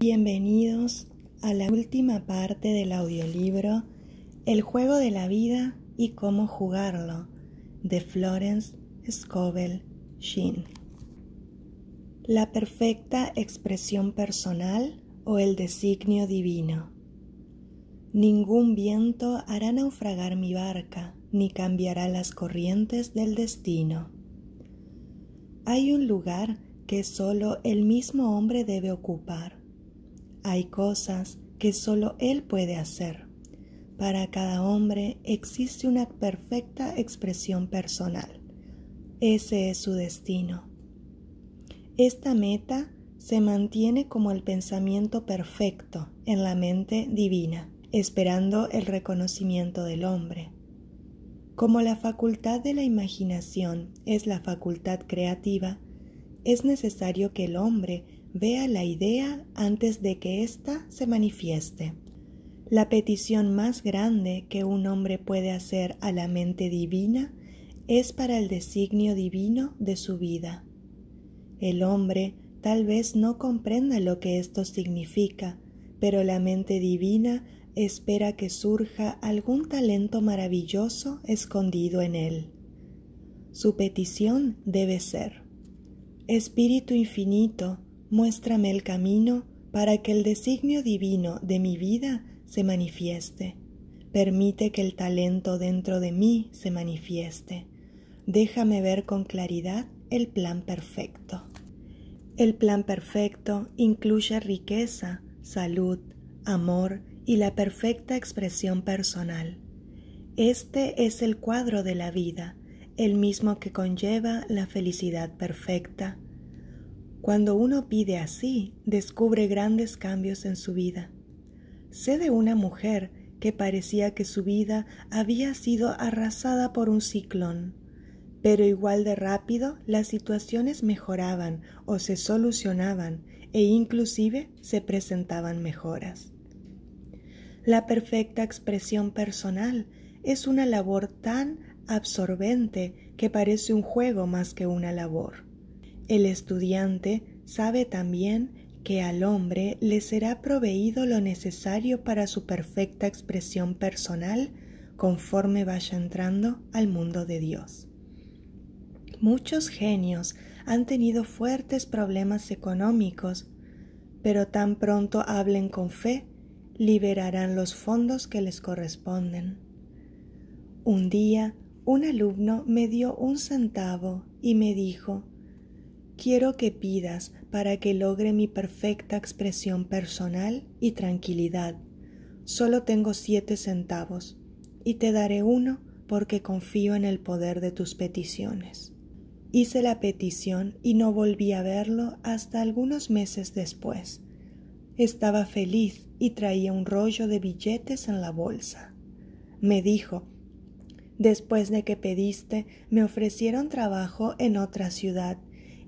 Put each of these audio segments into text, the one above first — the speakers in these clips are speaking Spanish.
Bienvenidos a la última parte del audiolibro El juego de la vida y cómo jugarlo de Florence Scovel Sheen. La perfecta expresión personal o el designio divino. Ningún viento hará naufragar mi barca, ni cambiará las corrientes del destino. Hay un lugar que solo el mismo hombre debe ocupar hay cosas que solo Él puede hacer. Para cada hombre existe una perfecta expresión personal. Ese es su destino. Esta meta se mantiene como el pensamiento perfecto en la mente divina, esperando el reconocimiento del hombre. Como la facultad de la imaginación es la facultad creativa, es necesario que el hombre Vea la idea antes de que ésta se manifieste. La petición más grande que un hombre puede hacer a la mente divina es para el designio divino de su vida. El hombre tal vez no comprenda lo que esto significa, pero la mente divina espera que surja algún talento maravilloso escondido en él. Su petición debe ser, Espíritu infinito, muéstrame el camino para que el designio divino de mi vida se manifieste. Permite que el talento dentro de mí se manifieste. Déjame ver con claridad el plan perfecto. El plan perfecto incluye riqueza, salud, amor y la perfecta expresión personal. Este es el cuadro de la vida, el mismo que conlleva la felicidad perfecta cuando uno pide así, descubre grandes cambios en su vida. Sé de una mujer que parecía que su vida había sido arrasada por un ciclón, pero igual de rápido las situaciones mejoraban o se solucionaban e inclusive se presentaban mejoras. La perfecta expresión personal es una labor tan absorbente que parece un juego más que una labor. El estudiante sabe también que al hombre le será proveído lo necesario para su perfecta expresión personal conforme vaya entrando al mundo de Dios. Muchos genios han tenido fuertes problemas económicos, pero tan pronto hablen con fe, liberarán los fondos que les corresponden. Un día, un alumno me dio un centavo y me dijo, quiero que pidas para que logre mi perfecta expresión personal y tranquilidad. Solo tengo siete centavos y te daré uno porque confío en el poder de tus peticiones. Hice la petición y no volví a verlo hasta algunos meses después. Estaba feliz y traía un rollo de billetes en la bolsa. Me dijo, Después de que pediste, me ofrecieron trabajo en otra ciudad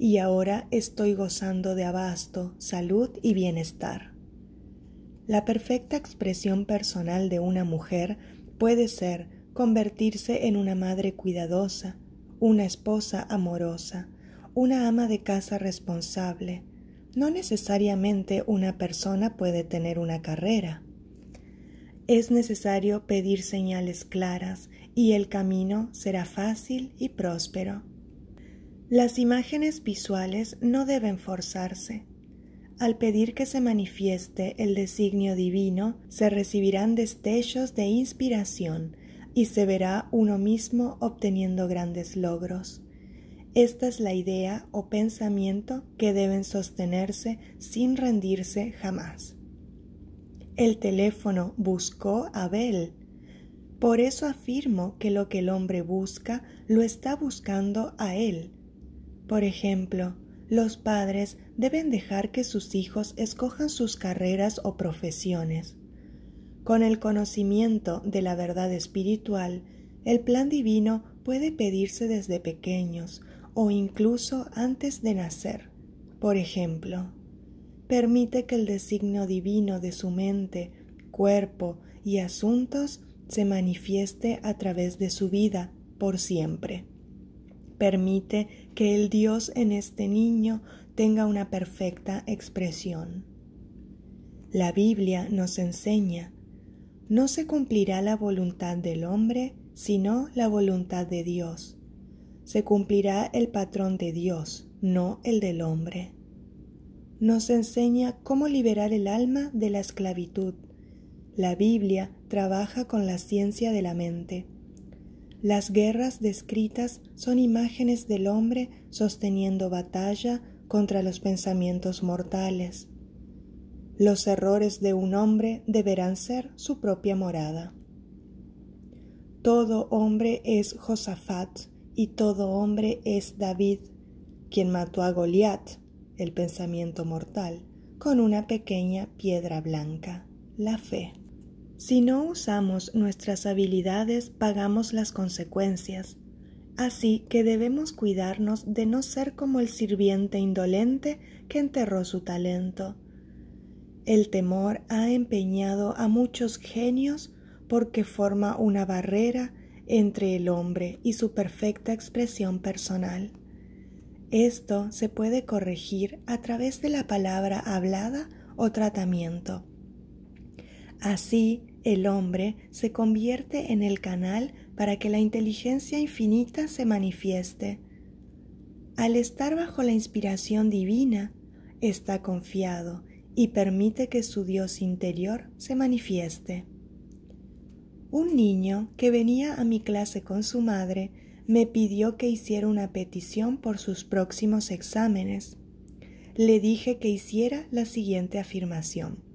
y ahora estoy gozando de abasto, salud y bienestar. La perfecta expresión personal de una mujer puede ser convertirse en una madre cuidadosa, una esposa amorosa, una ama de casa responsable. No necesariamente una persona puede tener una carrera. Es necesario pedir señales claras y el camino será fácil y próspero. Las imágenes visuales no deben forzarse. Al pedir que se manifieste el designio divino, se recibirán destellos de inspiración y se verá uno mismo obteniendo grandes logros. Esta es la idea o pensamiento que deben sostenerse sin rendirse jamás. El teléfono buscó a Abel. Por eso afirmo que lo que el hombre busca lo está buscando a él por ejemplo, los padres deben dejar que sus hijos escojan sus carreras o profesiones. Con el conocimiento de la verdad espiritual, el plan divino puede pedirse desde pequeños o incluso antes de nacer. Por ejemplo, permite que el designio divino de su mente, cuerpo y asuntos se manifieste a través de su vida por siempre. Permite que el Dios en este niño tenga una perfecta expresión. La Biblia nos enseña, no se cumplirá la voluntad del hombre, sino la voluntad de Dios. Se cumplirá el patrón de Dios, no el del hombre. Nos enseña cómo liberar el alma de la esclavitud. La Biblia trabaja con la ciencia de la mente. Las guerras descritas son imágenes del hombre sosteniendo batalla contra los pensamientos mortales. Los errores de un hombre deberán ser su propia morada. Todo hombre es Josafat y todo hombre es David, quien mató a Goliat, el pensamiento mortal, con una pequeña piedra blanca, la fe. Si no usamos nuestras habilidades, pagamos las consecuencias. Así que debemos cuidarnos de no ser como el sirviente indolente que enterró su talento. El temor ha empeñado a muchos genios porque forma una barrera entre el hombre y su perfecta expresión personal. Esto se puede corregir a través de la palabra hablada o tratamiento. Así, el hombre se convierte en el canal para que la inteligencia infinita se manifieste. Al estar bajo la inspiración divina, está confiado y permite que su Dios interior se manifieste. Un niño que venía a mi clase con su madre me pidió que hiciera una petición por sus próximos exámenes. Le dije que hiciera la siguiente afirmación.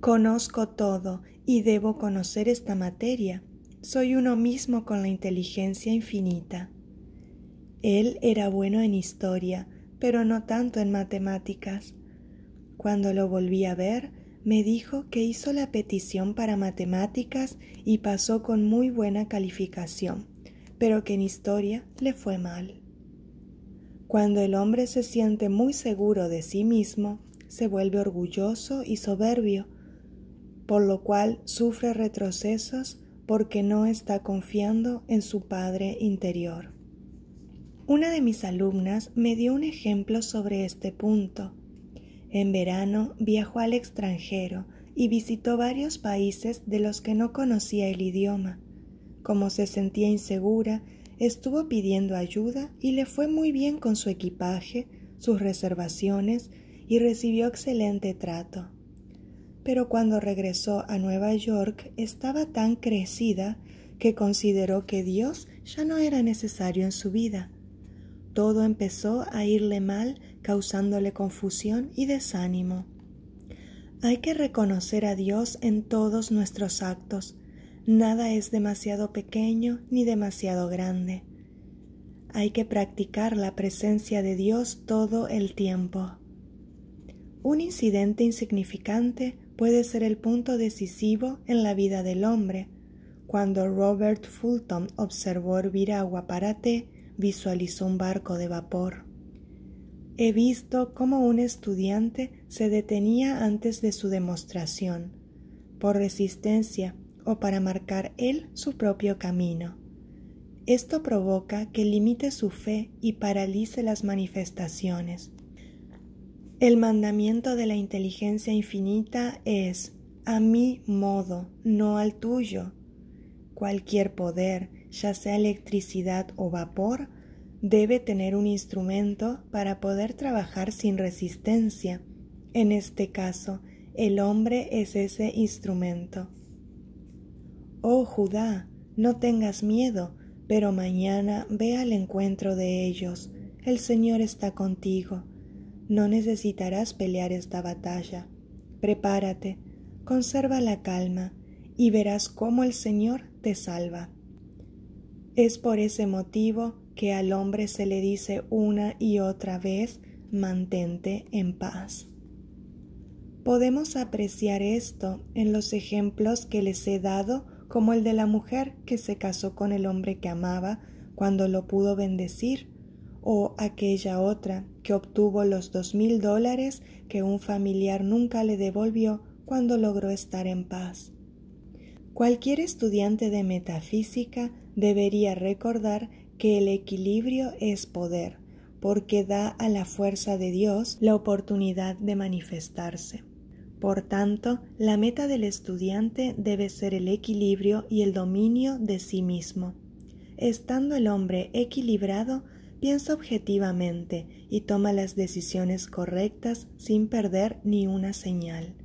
Conozco todo y debo conocer esta materia. Soy uno mismo con la inteligencia infinita. Él era bueno en historia, pero no tanto en matemáticas. Cuando lo volví a ver, me dijo que hizo la petición para matemáticas y pasó con muy buena calificación, pero que en historia le fue mal. Cuando el hombre se siente muy seguro de sí mismo, se vuelve orgulloso y soberbio, por lo cual sufre retrocesos porque no está confiando en su Padre interior. Una de mis alumnas me dio un ejemplo sobre este punto. En verano viajó al extranjero y visitó varios países de los que no conocía el idioma. Como se sentía insegura, estuvo pidiendo ayuda y le fue muy bien con su equipaje, sus reservaciones y recibió excelente trato pero cuando regresó a Nueva York estaba tan crecida que consideró que Dios ya no era necesario en su vida. Todo empezó a irle mal, causándole confusión y desánimo. Hay que reconocer a Dios en todos nuestros actos. Nada es demasiado pequeño ni demasiado grande. Hay que practicar la presencia de Dios todo el tiempo. Un incidente insignificante puede ser el punto decisivo en la vida del hombre. Cuando Robert Fulton observó hervir agua para té, visualizó un barco de vapor. He visto cómo un estudiante se detenía antes de su demostración, por resistencia o para marcar él su propio camino. Esto provoca que limite su fe y paralice las manifestaciones. El mandamiento de la inteligencia infinita es a mi modo, no al tuyo. Cualquier poder, ya sea electricidad o vapor, debe tener un instrumento para poder trabajar sin resistencia. En este caso, el hombre es ese instrumento. Oh Judá, no tengas miedo, pero mañana ve al encuentro de ellos. El Señor está contigo no necesitarás pelear esta batalla. Prepárate, conserva la calma y verás cómo el Señor te salva. Es por ese motivo que al hombre se le dice una y otra vez, mantente en paz. Podemos apreciar esto en los ejemplos que les he dado, como el de la mujer que se casó con el hombre que amaba cuando lo pudo bendecir, o aquella otra que obtuvo los dos mil dólares que un familiar nunca le devolvió cuando logró estar en paz. Cualquier estudiante de metafísica debería recordar que el equilibrio es poder, porque da a la fuerza de Dios la oportunidad de manifestarse. Por tanto, la meta del estudiante debe ser el equilibrio y el dominio de sí mismo. Estando el hombre equilibrado, Piensa objetivamente y toma las decisiones correctas sin perder ni una señal.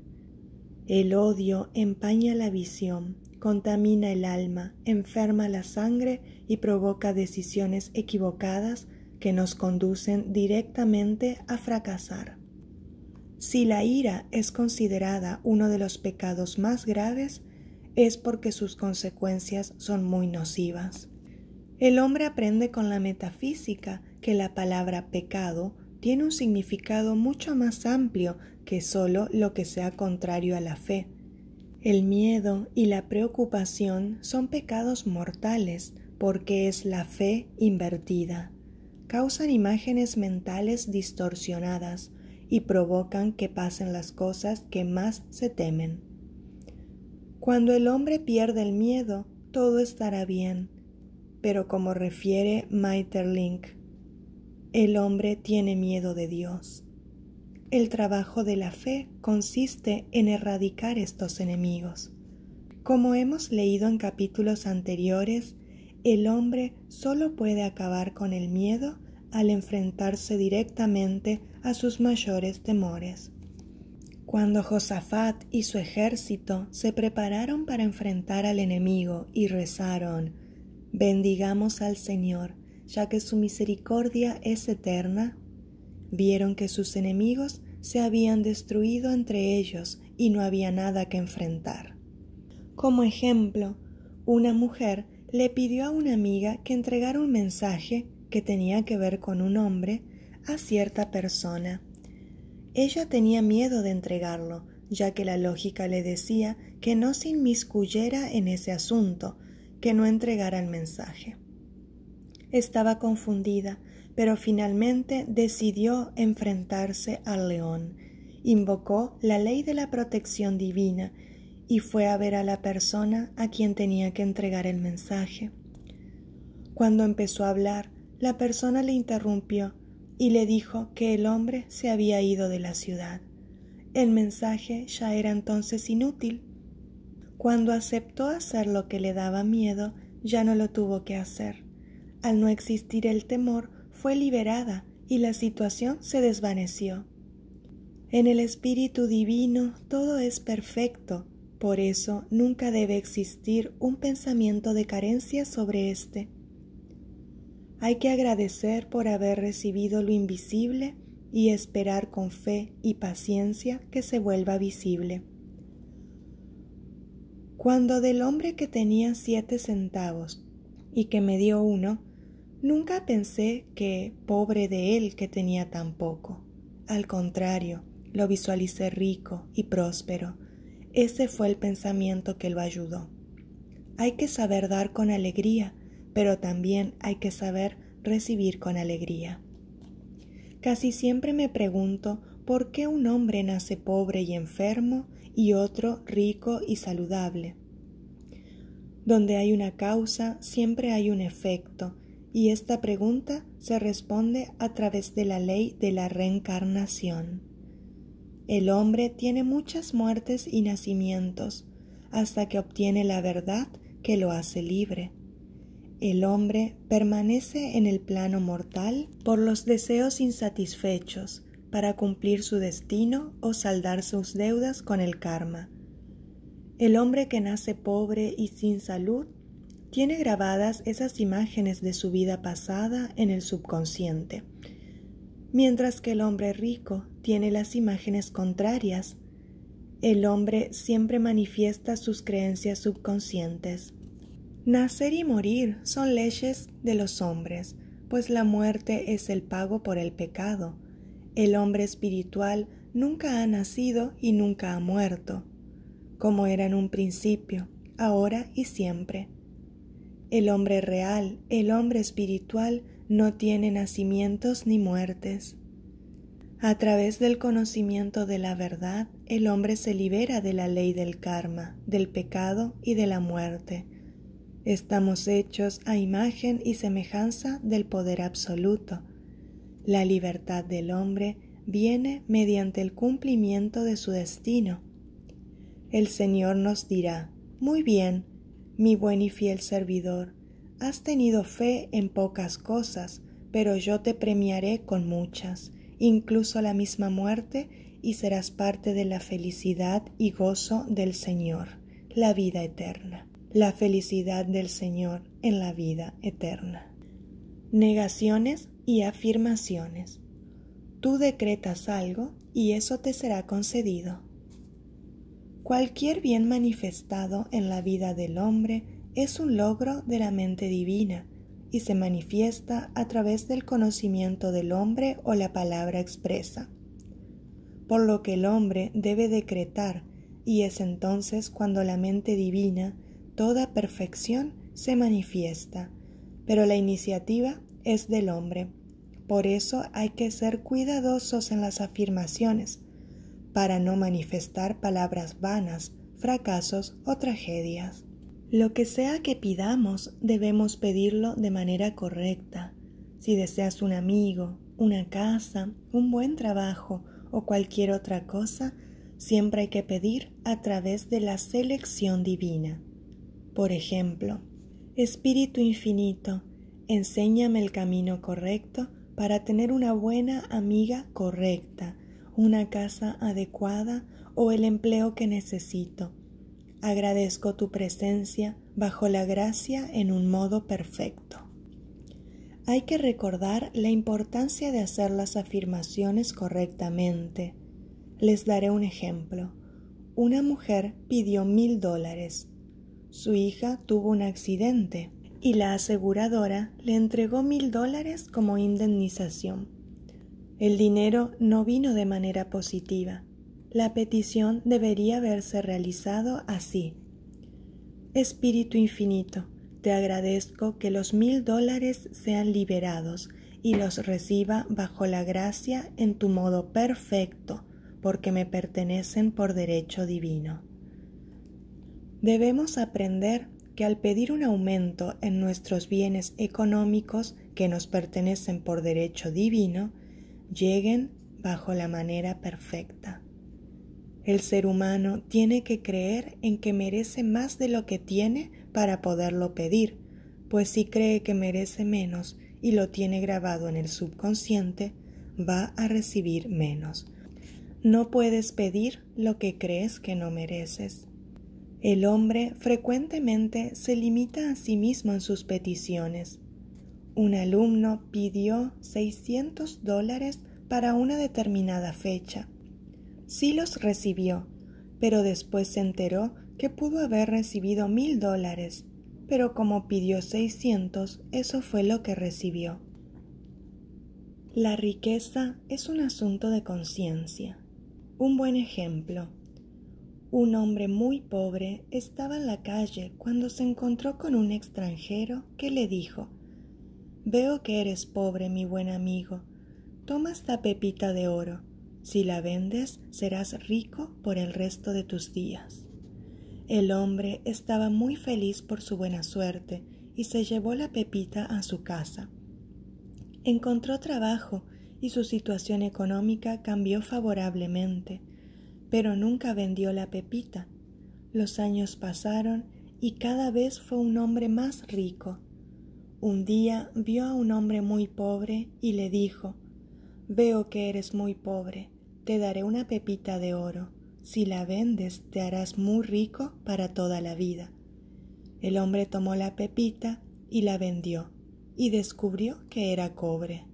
El odio empaña la visión, contamina el alma, enferma la sangre y provoca decisiones equivocadas que nos conducen directamente a fracasar. Si la ira es considerada uno de los pecados más graves, es porque sus consecuencias son muy nocivas. El hombre aprende con la metafísica que la palabra pecado tiene un significado mucho más amplio que solo lo que sea contrario a la fe. El miedo y la preocupación son pecados mortales porque es la fe invertida. Causan imágenes mentales distorsionadas y provocan que pasen las cosas que más se temen. Cuando el hombre pierde el miedo, todo estará bien pero como refiere Maeterlinck, el hombre tiene miedo de Dios. El trabajo de la fe consiste en erradicar estos enemigos. Como hemos leído en capítulos anteriores, el hombre solo puede acabar con el miedo al enfrentarse directamente a sus mayores temores. Cuando Josafat y su ejército se prepararon para enfrentar al enemigo y rezaron Bendigamos al Señor, ya que su misericordia es eterna. Vieron que sus enemigos se habían destruido entre ellos y no había nada que enfrentar. Como ejemplo, una mujer le pidió a una amiga que entregara un mensaje que tenía que ver con un hombre a cierta persona. Ella tenía miedo de entregarlo, ya que la lógica le decía que no se inmiscuyera en ese asunto, que no entregara el mensaje. Estaba confundida, pero finalmente decidió enfrentarse al león, invocó la ley de la protección divina y fue a ver a la persona a quien tenía que entregar el mensaje. Cuando empezó a hablar, la persona le interrumpió y le dijo que el hombre se había ido de la ciudad. El mensaje ya era entonces inútil cuando aceptó hacer lo que le daba miedo, ya no lo tuvo que hacer. Al no existir el temor, fue liberada y la situación se desvaneció. En el Espíritu Divino todo es perfecto, por eso nunca debe existir un pensamiento de carencia sobre éste. Hay que agradecer por haber recibido lo invisible y esperar con fe y paciencia que se vuelva visible. Cuando del hombre que tenía siete centavos y que me dio uno, nunca pensé que pobre de él que tenía tan poco. Al contrario, lo visualicé rico y próspero. Ese fue el pensamiento que lo ayudó. Hay que saber dar con alegría, pero también hay que saber recibir con alegría. Casi siempre me pregunto por qué un hombre nace pobre y enfermo y otro rico y saludable. Donde hay una causa, siempre hay un efecto, y esta pregunta se responde a través de la ley de la reencarnación. El hombre tiene muchas muertes y nacimientos, hasta que obtiene la verdad que lo hace libre. El hombre permanece en el plano mortal por los deseos insatisfechos, para cumplir su destino o saldar sus deudas con el karma. El hombre que nace pobre y sin salud tiene grabadas esas imágenes de su vida pasada en el subconsciente, mientras que el hombre rico tiene las imágenes contrarias. El hombre siempre manifiesta sus creencias subconscientes. Nacer y morir son leyes de los hombres, pues la muerte es el pago por el pecado. El hombre espiritual nunca ha nacido y nunca ha muerto, como era en un principio, ahora y siempre. El hombre real, el hombre espiritual, no tiene nacimientos ni muertes. A través del conocimiento de la verdad, el hombre se libera de la ley del karma, del pecado y de la muerte. Estamos hechos a imagen y semejanza del poder absoluto, la libertad del hombre viene mediante el cumplimiento de su destino. El Señor nos dirá, muy bien, mi buen y fiel servidor, has tenido fe en pocas cosas, pero yo te premiaré con muchas, incluso la misma muerte, y serás parte de la felicidad y gozo del Señor, la vida eterna, la felicidad del Señor en la vida eterna. Negaciones y afirmaciones. Tú decretas algo y eso te será concedido. Cualquier bien manifestado en la vida del hombre es un logro de la mente divina y se manifiesta a través del conocimiento del hombre o la palabra expresa. Por lo que el hombre debe decretar y es entonces cuando la mente divina, toda perfección, se manifiesta, pero la iniciativa es del hombre. Por eso hay que ser cuidadosos en las afirmaciones, para no manifestar palabras vanas, fracasos o tragedias. Lo que sea que pidamos, debemos pedirlo de manera correcta. Si deseas un amigo, una casa, un buen trabajo o cualquier otra cosa, siempre hay que pedir a través de la selección divina. Por ejemplo, Espíritu Infinito, Enséñame el camino correcto para tener una buena amiga correcta, una casa adecuada o el empleo que necesito. Agradezco tu presencia bajo la gracia en un modo perfecto. Hay que recordar la importancia de hacer las afirmaciones correctamente. Les daré un ejemplo. Una mujer pidió mil dólares. Su hija tuvo un accidente y la aseguradora le entregó mil dólares como indemnización. El dinero no vino de manera positiva. La petición debería haberse realizado así. Espíritu Infinito, te agradezco que los mil dólares sean liberados y los reciba bajo la gracia en tu modo perfecto, porque me pertenecen por derecho divino. Debemos aprender al pedir un aumento en nuestros bienes económicos que nos pertenecen por derecho divino, lleguen bajo la manera perfecta. El ser humano tiene que creer en que merece más de lo que tiene para poderlo pedir, pues si cree que merece menos y lo tiene grabado en el subconsciente, va a recibir menos. No puedes pedir lo que crees que no mereces. El hombre frecuentemente se limita a sí mismo en sus peticiones. Un alumno pidió 600 dólares para una determinada fecha. Sí los recibió, pero después se enteró que pudo haber recibido mil dólares, pero como pidió 600, eso fue lo que recibió. La riqueza es un asunto de conciencia. Un buen ejemplo un hombre muy pobre estaba en la calle cuando se encontró con un extranjero que le dijo Veo que eres pobre, mi buen amigo. Toma esta pepita de oro. Si la vendes, serás rico por el resto de tus días. El hombre estaba muy feliz por su buena suerte y se llevó la pepita a su casa. Encontró trabajo y su situación económica cambió favorablemente pero nunca vendió la pepita. Los años pasaron y cada vez fue un hombre más rico. Un día vio a un hombre muy pobre y le dijo Veo que eres muy pobre, te daré una pepita de oro. Si la vendes te harás muy rico para toda la vida. El hombre tomó la pepita y la vendió, y descubrió que era cobre.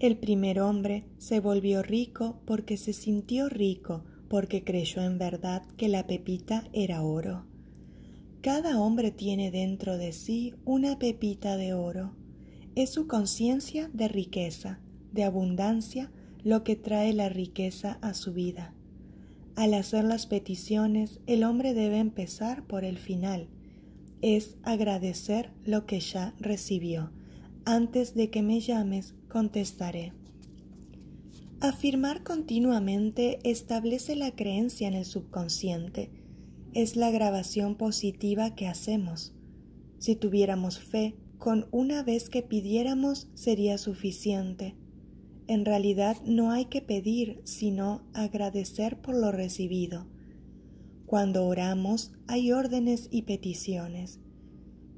El primer hombre se volvió rico porque se sintió rico, porque creyó en verdad que la pepita era oro. Cada hombre tiene dentro de sí una pepita de oro. Es su conciencia de riqueza, de abundancia, lo que trae la riqueza a su vida. Al hacer las peticiones, el hombre debe empezar por el final. Es agradecer lo que ya recibió antes de que me llames, contestaré. Afirmar continuamente establece la creencia en el subconsciente. Es la grabación positiva que hacemos. Si tuviéramos fe, con una vez que pidiéramos sería suficiente. En realidad no hay que pedir, sino agradecer por lo recibido. Cuando oramos hay órdenes y peticiones.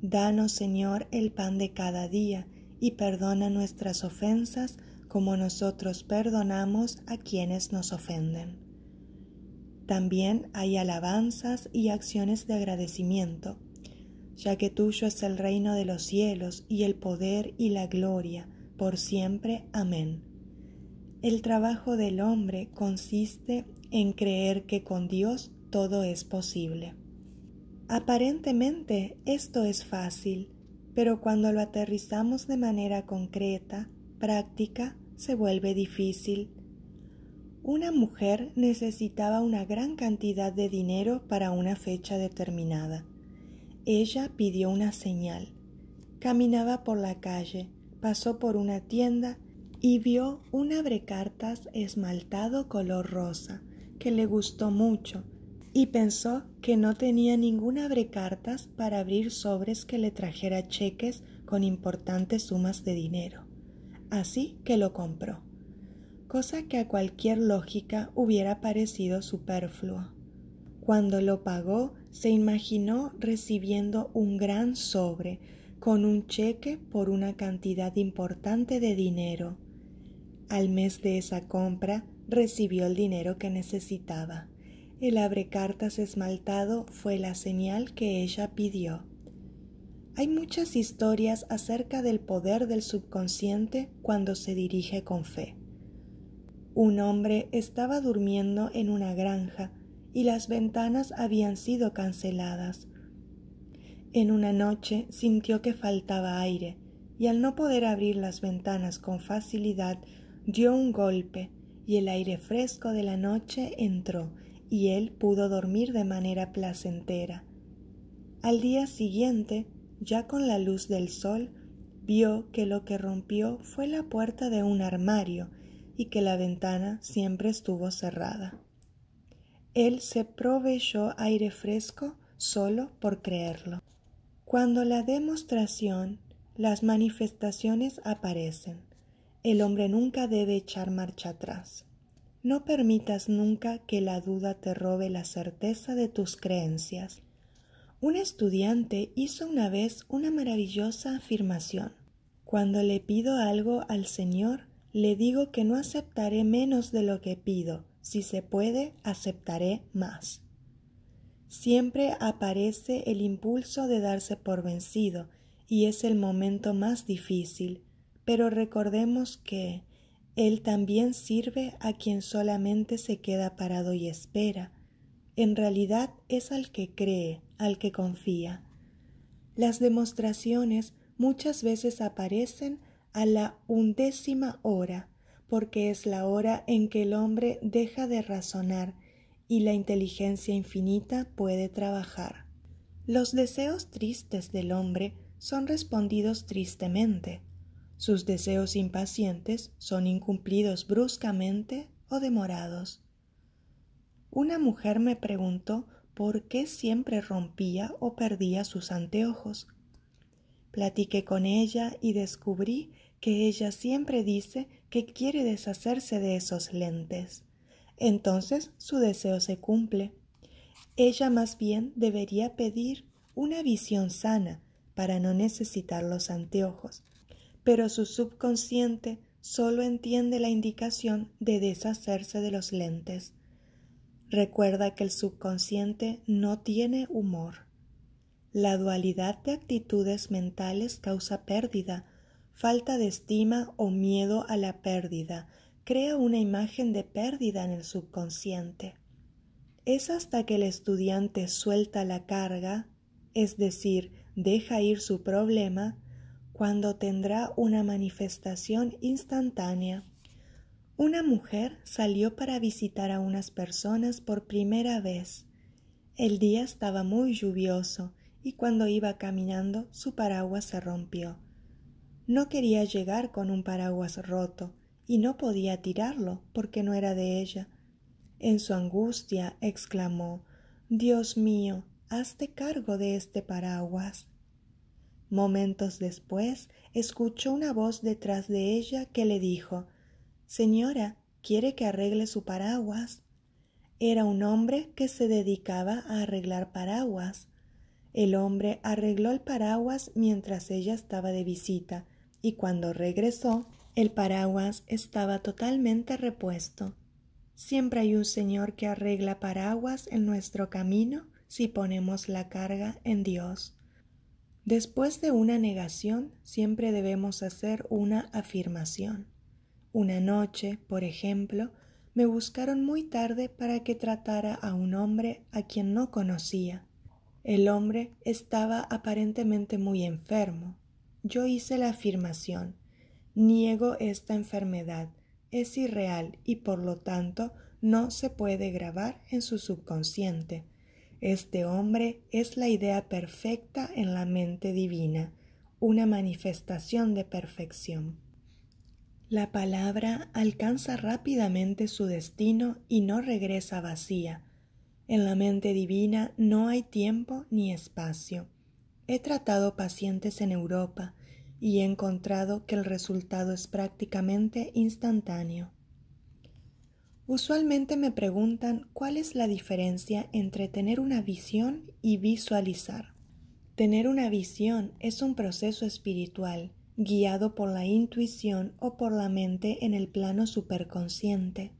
Danos, Señor, el pan de cada día, y perdona nuestras ofensas como nosotros perdonamos a quienes nos ofenden. También hay alabanzas y acciones de agradecimiento, ya que tuyo es el reino de los cielos y el poder y la gloria, por siempre. Amén. El trabajo del hombre consiste en creer que con Dios todo es posible. Aparentemente esto es fácil, pero cuando lo aterrizamos de manera concreta, práctica, se vuelve difícil. Una mujer necesitaba una gran cantidad de dinero para una fecha determinada. Ella pidió una señal. Caminaba por la calle, pasó por una tienda y vio un abrecartas esmaltado color rosa que le gustó mucho y pensó que no tenía ninguna abrecartas para abrir sobres que le trajera cheques con importantes sumas de dinero. Así que lo compró, cosa que a cualquier lógica hubiera parecido superfluo. Cuando lo pagó, se imaginó recibiendo un gran sobre con un cheque por una cantidad importante de dinero. Al mes de esa compra recibió el dinero que necesitaba. El abrecartas esmaltado fue la señal que ella pidió. Hay muchas historias acerca del poder del subconsciente cuando se dirige con fe. Un hombre estaba durmiendo en una granja y las ventanas habían sido canceladas. En una noche sintió que faltaba aire y al no poder abrir las ventanas con facilidad dio un golpe y el aire fresco de la noche entró y él pudo dormir de manera placentera. Al día siguiente, ya con la luz del sol, vio que lo que rompió fue la puerta de un armario y que la ventana siempre estuvo cerrada. Él se proveyó aire fresco solo por creerlo. Cuando la demostración, las manifestaciones aparecen. El hombre nunca debe echar marcha atrás. No permitas nunca que la duda te robe la certeza de tus creencias. Un estudiante hizo una vez una maravillosa afirmación. Cuando le pido algo al Señor, le digo que no aceptaré menos de lo que pido, si se puede, aceptaré más. Siempre aparece el impulso de darse por vencido, y es el momento más difícil, pero recordemos que él también sirve a quien solamente se queda parado y espera. En realidad es al que cree, al que confía. Las demostraciones muchas veces aparecen a la undécima hora, porque es la hora en que el hombre deja de razonar y la inteligencia infinita puede trabajar. Los deseos tristes del hombre son respondidos tristemente. Sus deseos impacientes son incumplidos bruscamente o demorados. Una mujer me preguntó por qué siempre rompía o perdía sus anteojos. Platiqué con ella y descubrí que ella siempre dice que quiere deshacerse de esos lentes. Entonces su deseo se cumple. Ella más bien debería pedir una visión sana para no necesitar los anteojos pero su subconsciente solo entiende la indicación de deshacerse de los lentes. Recuerda que el subconsciente no tiene humor. La dualidad de actitudes mentales causa pérdida, falta de estima o miedo a la pérdida, crea una imagen de pérdida en el subconsciente. Es hasta que el estudiante suelta la carga, es decir, deja ir su problema, cuando tendrá una manifestación instantánea. Una mujer salió para visitar a unas personas por primera vez. El día estaba muy lluvioso y cuando iba caminando su paraguas se rompió. No quería llegar con un paraguas roto y no podía tirarlo porque no era de ella. En su angustia exclamó Dios mío, hazte cargo de este paraguas. Momentos después escuchó una voz detrás de ella que le dijo Señora, ¿quiere que arregle su paraguas? Era un hombre que se dedicaba a arreglar paraguas. El hombre arregló el paraguas mientras ella estaba de visita, y cuando regresó, el paraguas estaba totalmente repuesto. Siempre hay un Señor que arregla paraguas en nuestro camino si ponemos la carga en Dios. Después de una negación, siempre debemos hacer una afirmación. Una noche, por ejemplo, me buscaron muy tarde para que tratara a un hombre a quien no conocía. El hombre estaba aparentemente muy enfermo. Yo hice la afirmación. Niego esta enfermedad. Es irreal y por lo tanto no se puede grabar en su subconsciente. Este hombre es la idea perfecta en la mente divina, una manifestación de perfección. La palabra alcanza rápidamente su destino y no regresa vacía. En la mente divina no hay tiempo ni espacio. He tratado pacientes en Europa y he encontrado que el resultado es prácticamente instantáneo. Usualmente me preguntan cuál es la diferencia entre tener una visión y visualizar. Tener una visión es un proceso espiritual, guiado por la intuición o por la mente en el plano superconsciente.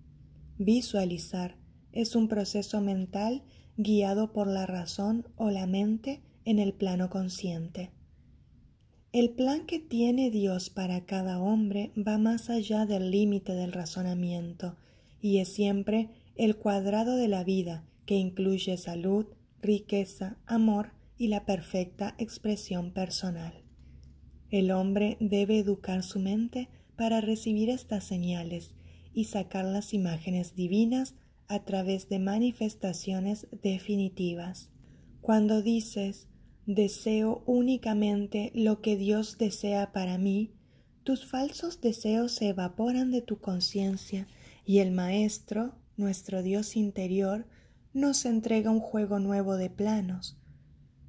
Visualizar es un proceso mental guiado por la razón o la mente en el plano consciente. El plan que tiene Dios para cada hombre va más allá del límite del razonamiento, y es siempre el cuadrado de la vida que incluye salud, riqueza, amor y la perfecta expresión personal. El hombre debe educar su mente para recibir estas señales y sacar las imágenes divinas a través de manifestaciones definitivas. Cuando dices deseo únicamente lo que Dios desea para mí, tus falsos deseos se evaporan de tu conciencia y el Maestro, nuestro Dios interior, nos entrega un juego nuevo de planos.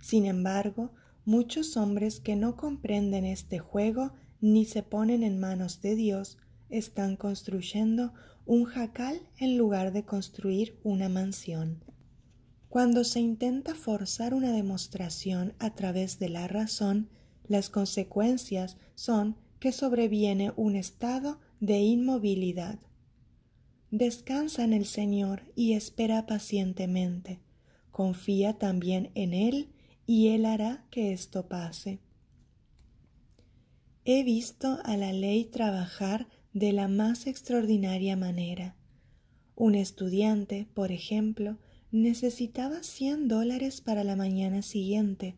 Sin embargo, muchos hombres que no comprenden este juego ni se ponen en manos de Dios están construyendo un jacal en lugar de construir una mansión. Cuando se intenta forzar una demostración a través de la razón, las consecuencias son que sobreviene un estado de inmovilidad. Descansa en el Señor y espera pacientemente. Confía también en Él y Él hará que esto pase. He visto a la ley trabajar de la más extraordinaria manera. Un estudiante, por ejemplo, necesitaba cien dólares para la mañana siguiente.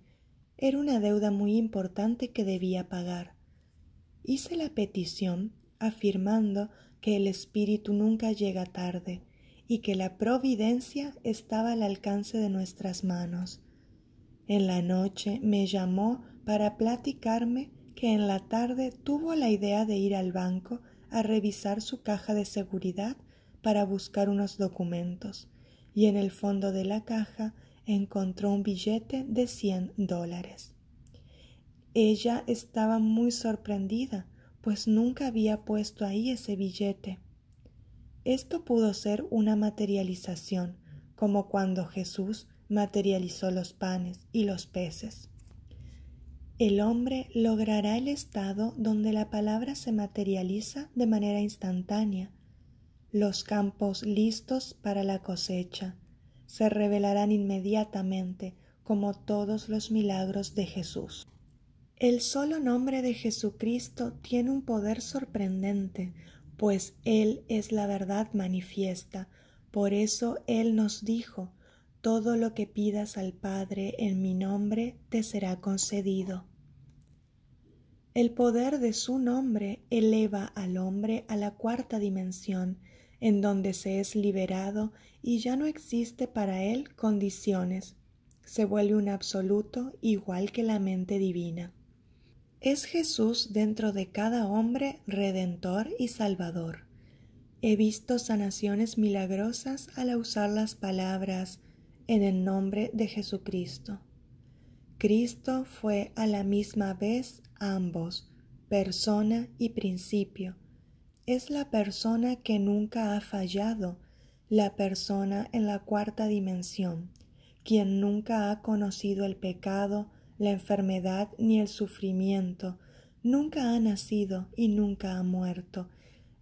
Era una deuda muy importante que debía pagar. Hice la petición afirmando que el Espíritu nunca llega tarde y que la providencia estaba al alcance de nuestras manos. En la noche me llamó para platicarme que en la tarde tuvo la idea de ir al banco a revisar su caja de seguridad para buscar unos documentos, y en el fondo de la caja encontró un billete de cien dólares. Ella estaba muy sorprendida pues nunca había puesto ahí ese billete. Esto pudo ser una materialización, como cuando Jesús materializó los panes y los peces. El hombre logrará el estado donde la palabra se materializa de manera instantánea, los campos listos para la cosecha se revelarán inmediatamente como todos los milagros de Jesús. El solo nombre de Jesucristo tiene un poder sorprendente, pues Él es la verdad manifiesta. Por eso Él nos dijo, todo lo que pidas al Padre en mi nombre te será concedido. El poder de su nombre eleva al hombre a la cuarta dimensión, en donde se es liberado y ya no existe para él condiciones. Se vuelve un absoluto igual que la mente divina es Jesús dentro de cada hombre redentor y salvador. He visto sanaciones milagrosas al usar las palabras en el nombre de Jesucristo. Cristo fue a la misma vez ambos, persona y principio. Es la persona que nunca ha fallado, la persona en la cuarta dimensión, quien nunca ha conocido el pecado, la enfermedad ni el sufrimiento, nunca ha nacido y nunca ha muerto,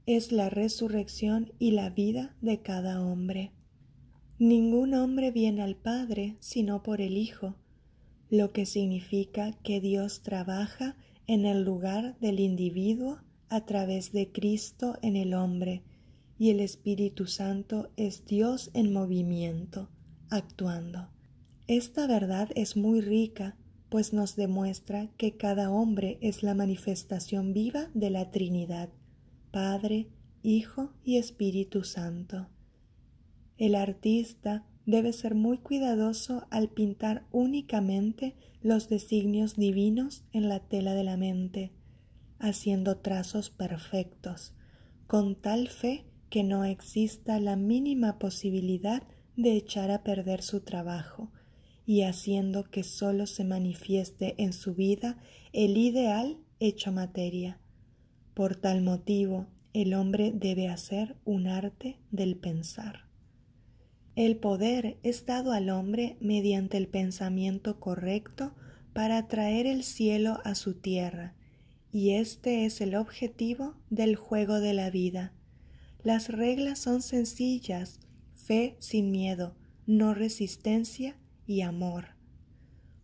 es la resurrección y la vida de cada hombre. Ningún hombre viene al Padre sino por el Hijo, lo que significa que Dios trabaja en el lugar del individuo a través de Cristo en el hombre, y el Espíritu Santo es Dios en movimiento, actuando. Esta verdad es muy rica pues nos demuestra que cada hombre es la manifestación viva de la Trinidad, Padre, Hijo y Espíritu Santo. El artista debe ser muy cuidadoso al pintar únicamente los designios divinos en la tela de la mente, haciendo trazos perfectos, con tal fe que no exista la mínima posibilidad de echar a perder su trabajo, y haciendo que sólo se manifieste en su vida el ideal hecho materia. Por tal motivo, el hombre debe hacer un arte del pensar. El poder es dado al hombre mediante el pensamiento correcto para traer el cielo a su tierra, y este es el objetivo del juego de la vida. Las reglas son sencillas, fe sin miedo, no resistencia y amor.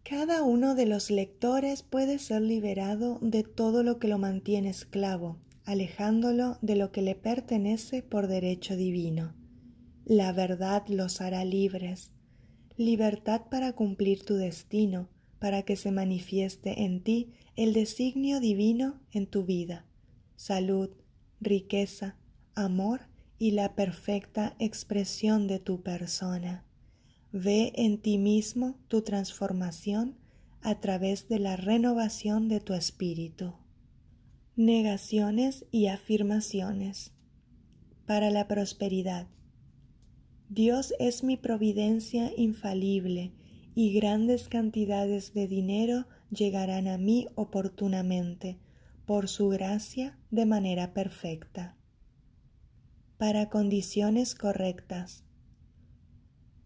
Cada uno de los lectores puede ser liberado de todo lo que lo mantiene esclavo, alejándolo de lo que le pertenece por derecho divino. La verdad los hará libres, libertad para cumplir tu destino, para que se manifieste en ti el designio divino en tu vida, salud, riqueza, amor y la perfecta expresión de tu persona. Ve en ti mismo tu transformación a través de la renovación de tu espíritu. Negaciones y afirmaciones. Para la prosperidad. Dios es mi providencia infalible y grandes cantidades de dinero llegarán a mí oportunamente, por su gracia, de manera perfecta. Para condiciones correctas.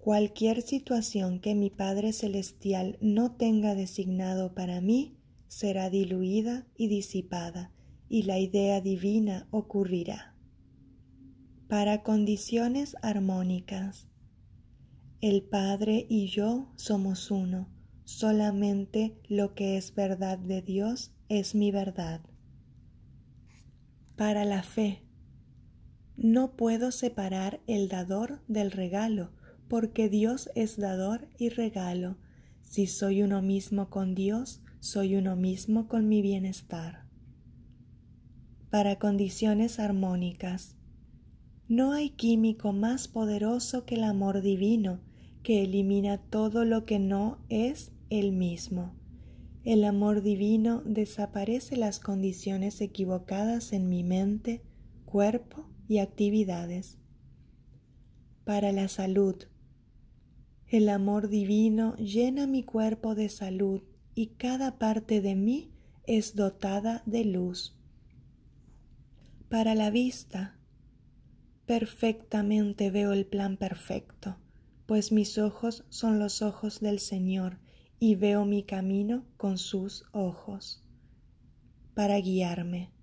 Cualquier situación que mi Padre Celestial no tenga designado para mí será diluida y disipada, y la idea divina ocurrirá. Para condiciones armónicas. El Padre y yo somos uno, solamente lo que es verdad de Dios es mi verdad. Para la fe. No puedo separar el dador del regalo, porque Dios es dador y regalo. Si soy uno mismo con Dios, soy uno mismo con mi bienestar. Para condiciones armónicas. No hay químico más poderoso que el amor divino, que elimina todo lo que no es el mismo. El amor divino desaparece las condiciones equivocadas en mi mente, cuerpo y actividades. Para la salud, el amor divino llena mi cuerpo de salud y cada parte de mí es dotada de luz. Para la vista, perfectamente veo el plan perfecto, pues mis ojos son los ojos del Señor y veo mi camino con sus ojos. Para guiarme,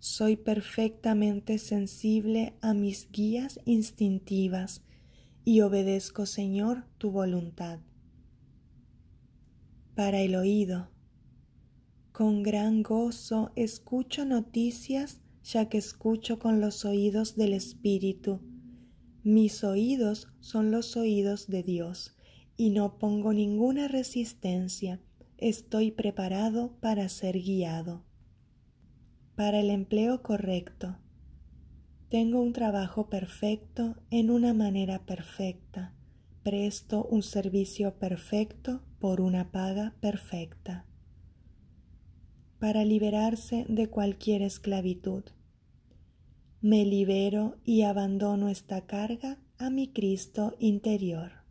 soy perfectamente sensible a mis guías instintivas y obedezco, Señor, tu voluntad. Para el oído. Con gran gozo escucho noticias, ya que escucho con los oídos del Espíritu. Mis oídos son los oídos de Dios, y no pongo ninguna resistencia. Estoy preparado para ser guiado. Para el empleo correcto. Tengo un trabajo perfecto en una manera perfecta. Presto un servicio perfecto por una paga perfecta. Para liberarse de cualquier esclavitud. Me libero y abandono esta carga a mi Cristo interior.